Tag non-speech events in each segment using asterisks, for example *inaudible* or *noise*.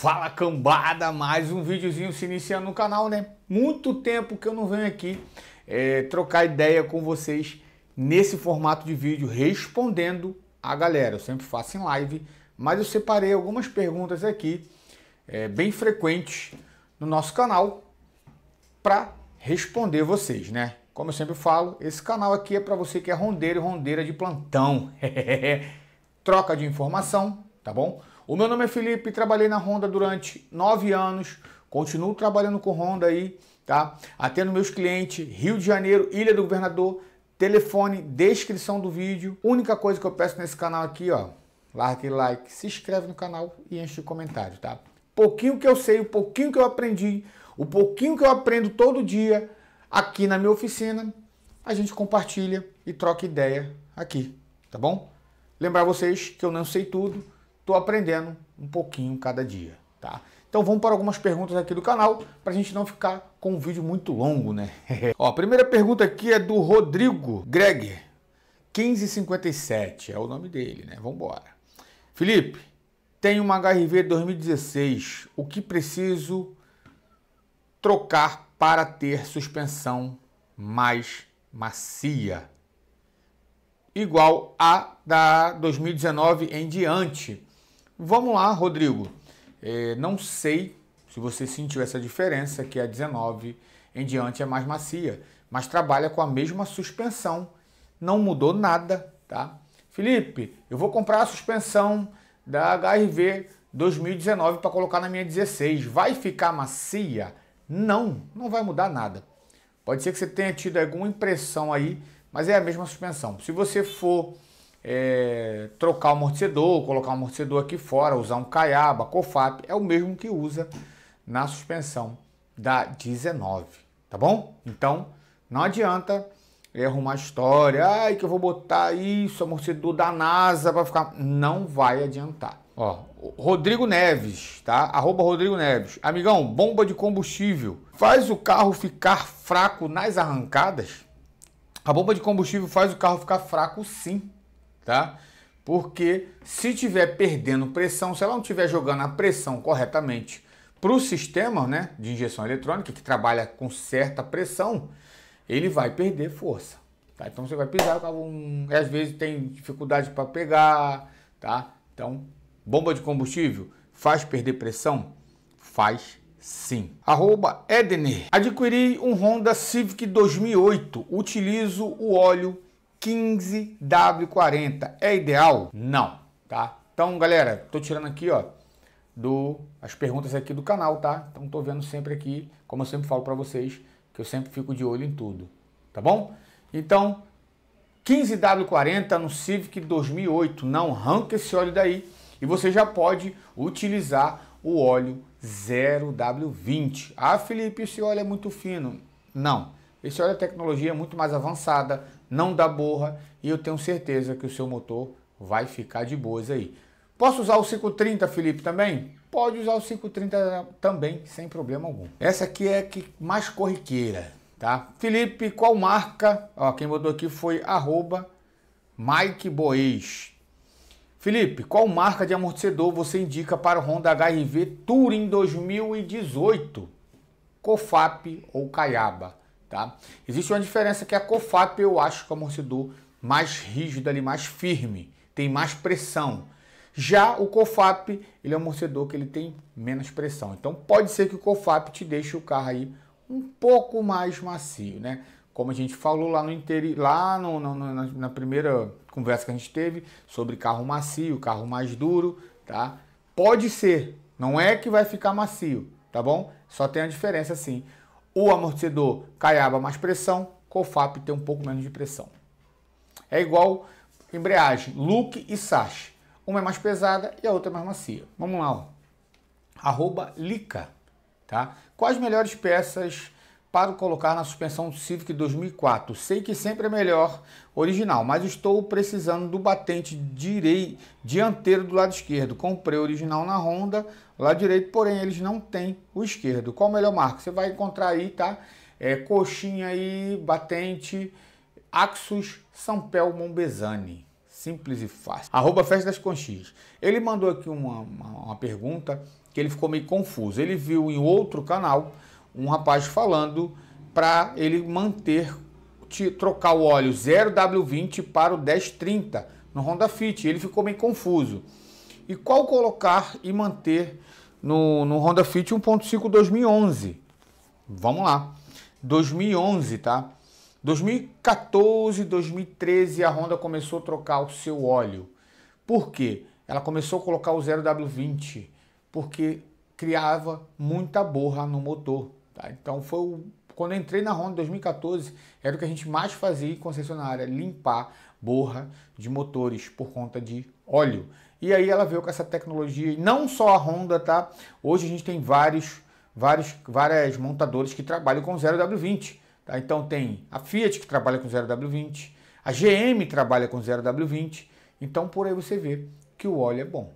Fala cambada, mais um videozinho se iniciando no canal, né? Muito tempo que eu não venho aqui é, trocar ideia com vocês nesse formato de vídeo, respondendo a galera. Eu sempre faço em live, mas eu separei algumas perguntas aqui, é, bem frequentes no nosso canal, para responder vocês, né? Como eu sempre falo, esse canal aqui é para você que é rondeiro e rondeira de plantão. *laughs* Troca de informação, tá bom? O meu nome é Felipe, trabalhei na Honda durante nove anos, continuo trabalhando com Honda aí, tá? Atendo meus clientes, Rio de Janeiro, Ilha do Governador, telefone, descrição do vídeo. Única coisa que eu peço nesse canal aqui, ó, larga like, se inscreve no canal e enche o comentário, tá? Pouquinho que eu sei, o pouquinho que eu aprendi, o pouquinho que eu aprendo todo dia aqui na minha oficina, a gente compartilha e troca ideia aqui, tá bom? Lembrar vocês que eu não sei tudo Estou aprendendo um pouquinho cada dia, tá? Então vamos para algumas perguntas aqui do canal para a gente não ficar com um vídeo muito longo, né? *laughs* Ó, a primeira pergunta aqui é do Rodrigo Greg 1557 é o nome dele, né? Vamos embora. Felipe, tenho uma HRV 2016. O que preciso trocar para ter suspensão mais macia? Igual a da 2019 em diante. Vamos lá, Rodrigo. É, não sei se você sentiu essa diferença, que a 19 em diante é mais macia, mas trabalha com a mesma suspensão. Não mudou nada, tá? Felipe, eu vou comprar a suspensão da HRV 2019 para colocar na minha 16. Vai ficar macia? Não, não vai mudar nada. Pode ser que você tenha tido alguma impressão aí, mas é a mesma suspensão. Se você for é, trocar o amortecedor, colocar o amortecedor aqui fora, usar um caiaba, cofap, é o mesmo que usa na suspensão da 19, tá bom? Então, não adianta é, arrumar história, ai que eu vou botar isso, amortecedor da NASA para ficar, não vai adiantar. Ó, Rodrigo Neves, tá? Arroba Rodrigo Neves. Amigão, bomba de combustível. Faz o carro ficar fraco nas arrancadas? A bomba de combustível faz o carro ficar fraco sim tá? Porque se tiver perdendo pressão, se ela não estiver jogando a pressão corretamente para o sistema né, de injeção eletrônica, que trabalha com certa pressão, ele vai perder força. Tá? Então você vai pisar, às vezes tem dificuldade para pegar, tá? Então, bomba de combustível faz perder pressão? Faz sim. Arroba Edner. Adquiri um Honda Civic 2008. Utilizo o óleo 15W40. É ideal? Não, tá? Então, galera, tô tirando aqui, ó, do as perguntas aqui do canal, tá? Então tô vendo sempre aqui, como eu sempre falo para vocês, que eu sempre fico de olho em tudo, tá bom? Então, 15W40 no Civic 2008, não arranca esse óleo daí e você já pode utilizar o óleo 0W20. Ah, Felipe, esse óleo é muito fino. Não, esse óleo é tecnologia muito mais avançada, não dá borra e eu tenho certeza que o seu motor vai ficar de boas aí. Posso usar o 530, Felipe, também? Pode usar o 530 também, sem problema algum. Essa aqui é a que mais corriqueira, tá? Felipe, qual marca? Ó, quem mandou aqui foi arroba Mike Boês. Felipe, qual marca de amortecedor você indica para o Honda HRV Touring 2018? Cofap ou Caiaba? tá? Existe uma diferença que a COFAP eu acho que é amortecedor mais rígido ali, mais firme, tem mais pressão. Já o COFAP, ele é um amortecedor que ele tem menos pressão. Então pode ser que o COFAP te deixe o carro aí um pouco mais macio, né? Como a gente falou lá no interi... lá no, no, na, na primeira conversa que a gente teve sobre carro macio, carro mais duro, tá? Pode ser, não é que vai ficar macio, tá bom? Só tem a diferença assim o amortecedor caiaba mais pressão, COFAP tem um pouco menos de pressão. É igual embreagem, Luke e Sash. Uma é mais pesada e a outra é mais macia. Vamos lá, ó. Arroba Lica, tá? Quais melhores peças para colocar na suspensão Civic 2004. Sei que sempre é melhor original, mas estou precisando do batente direito dianteiro do lado esquerdo. Comprei original na Honda, lado direito, porém eles não têm o esquerdo. Qual o melhor marca? Você vai encontrar aí, tá? É, coxinha aí, batente, Axus, Sampel, Mombezani. Simples e fácil. Arroba Festa das Conchis. Ele mandou aqui uma, uma, uma pergunta que ele ficou meio confuso. Ele viu em outro canal um rapaz falando para ele manter, trocar o óleo 0W20 para o 1030 no Honda Fit. Ele ficou meio confuso. E qual colocar e manter no, no Honda Fit 1.5 2011? Vamos lá. 2011, tá? 2014, 2013 a Honda começou a trocar o seu óleo. Por quê? Ela começou a colocar o 0W20 porque criava muita borra no motor. Tá? Então foi o... quando entrei na Honda em 2014, era o que a gente mais fazia em concessionária, limpar borra de motores por conta de óleo. E aí ela veio com essa tecnologia, e não só a Honda, tá? Hoje a gente tem vários, vários, várias montadoras que trabalham com 0W20. Tá? Então tem a Fiat que trabalha com 0W20, a GM trabalha com 0W20. Então por aí você vê que o óleo é bom,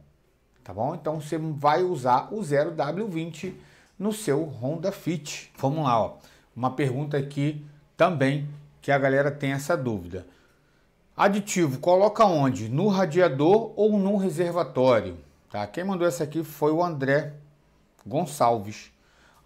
tá bom? Então você vai usar o 0W20 no seu Honda Fit. Vamos lá, ó. uma pergunta aqui também que a galera tem essa dúvida. Aditivo, coloca onde? No radiador ou no reservatório? Tá? Quem mandou essa aqui foi o André Gonçalves.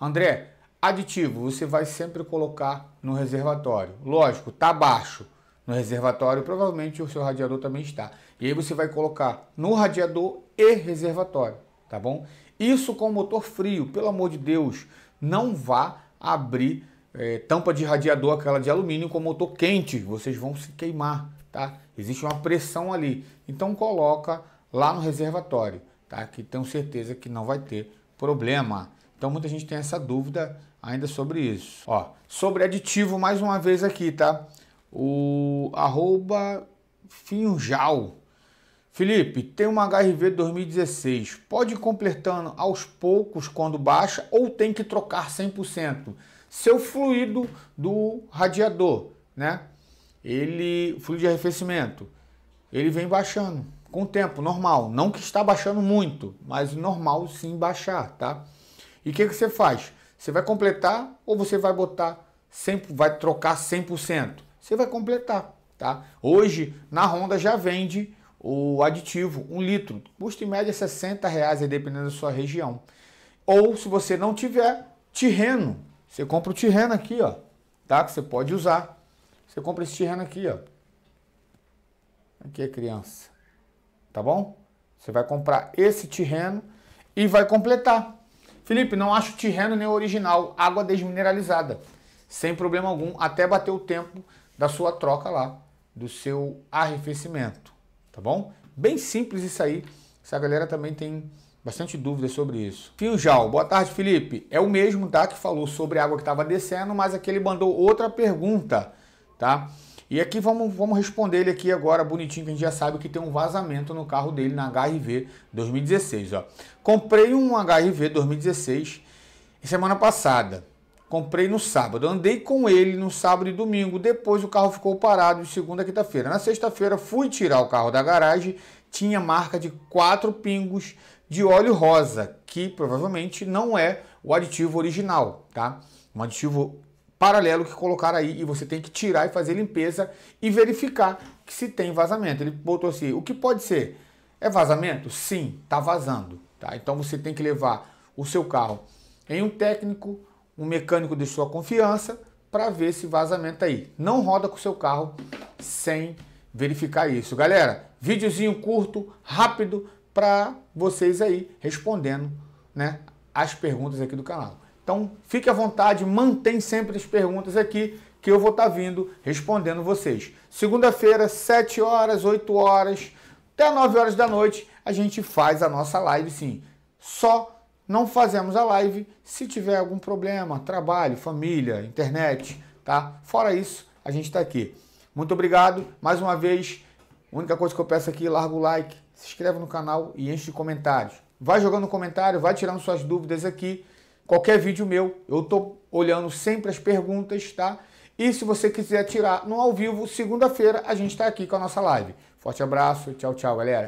André, aditivo você vai sempre colocar no reservatório. Lógico, tá baixo no reservatório, provavelmente o seu radiador também está. E aí você vai colocar no radiador e reservatório, tá bom? Isso com motor frio, pelo amor de Deus, não vá abrir é, tampa de radiador, aquela de alumínio, com motor quente, vocês vão se queimar, tá? Existe uma pressão ali, então coloca lá no reservatório, tá? Que tenho certeza que não vai ter problema. Então muita gente tem essa dúvida ainda sobre isso. Ó, sobre aditivo mais uma vez aqui, tá? O arroba Finjal, Felipe, tem uma HRV 2016, pode ir completando aos poucos quando baixa ou tem que trocar 100%? Seu fluido do radiador, né? Ele, fluido de arrefecimento, ele vem baixando com o tempo, normal. Não que está baixando muito, mas normal sim baixar, tá? E o que, que você faz? Você vai completar ou você vai botar 100, vai trocar 100%? Você vai completar, tá? Hoje, na Honda já vende o aditivo, um litro, custa em média 60 reais, dependendo da sua região. Ou se você não tiver, terreno, você compra o terreno aqui, ó, tá? Que você pode usar. Você compra esse terreno aqui, ó. Aqui é criança, tá bom? Você vai comprar esse terreno e vai completar. Felipe, não acho terreno nem original, água desmineralizada, sem problema algum, até bater o tempo da sua troca lá, do seu arrefecimento tá bom? Bem simples isso aí. Essa galera também tem bastante dúvida sobre isso. Filjal, boa tarde, Felipe. É o mesmo, tá? Que falou sobre a água que estava descendo, mas aqui ele mandou outra pergunta, tá? E aqui vamos, vamos responder ele aqui agora, bonitinho, que a gente já sabe que tem um vazamento no carro dele, na HRV 2016, ó. Comprei um HRV 2016 semana passada. Comprei no sábado, andei com ele no sábado e domingo. Depois o carro ficou parado de segunda a quinta-feira. Na sexta-feira fui tirar o carro da garagem, tinha marca de quatro pingos de óleo rosa, que provavelmente não é o aditivo original, tá? Um aditivo paralelo que colocaram aí e você tem que tirar e fazer limpeza e verificar que se tem vazamento. Ele botou assim: o que pode ser? É vazamento? Sim, tá vazando, tá? Então você tem que levar o seu carro em um técnico um mecânico de sua confiança para ver esse vazamento aí. Não roda com seu carro sem verificar isso. Galera, videozinho curto, rápido para vocês aí respondendo, né, as perguntas aqui do canal. Então, fique à vontade, mantém sempre as perguntas aqui que eu vou estar tá vindo respondendo vocês. Segunda-feira, 7 horas, 8 horas, até 9 horas da noite, a gente faz a nossa live sim. Só não fazemos a live se tiver algum problema, trabalho, família, internet, tá? Fora isso, a gente está aqui. Muito obrigado mais uma vez. A única coisa que eu peço aqui, larga o like, se inscreve no canal e enche de comentários. Vai jogando comentário, vai tirando suas dúvidas aqui. Qualquer vídeo meu, eu tô olhando sempre as perguntas, tá? E se você quiser tirar no ao vivo, segunda-feira, a gente está aqui com a nossa live. Forte abraço, tchau, tchau, galera.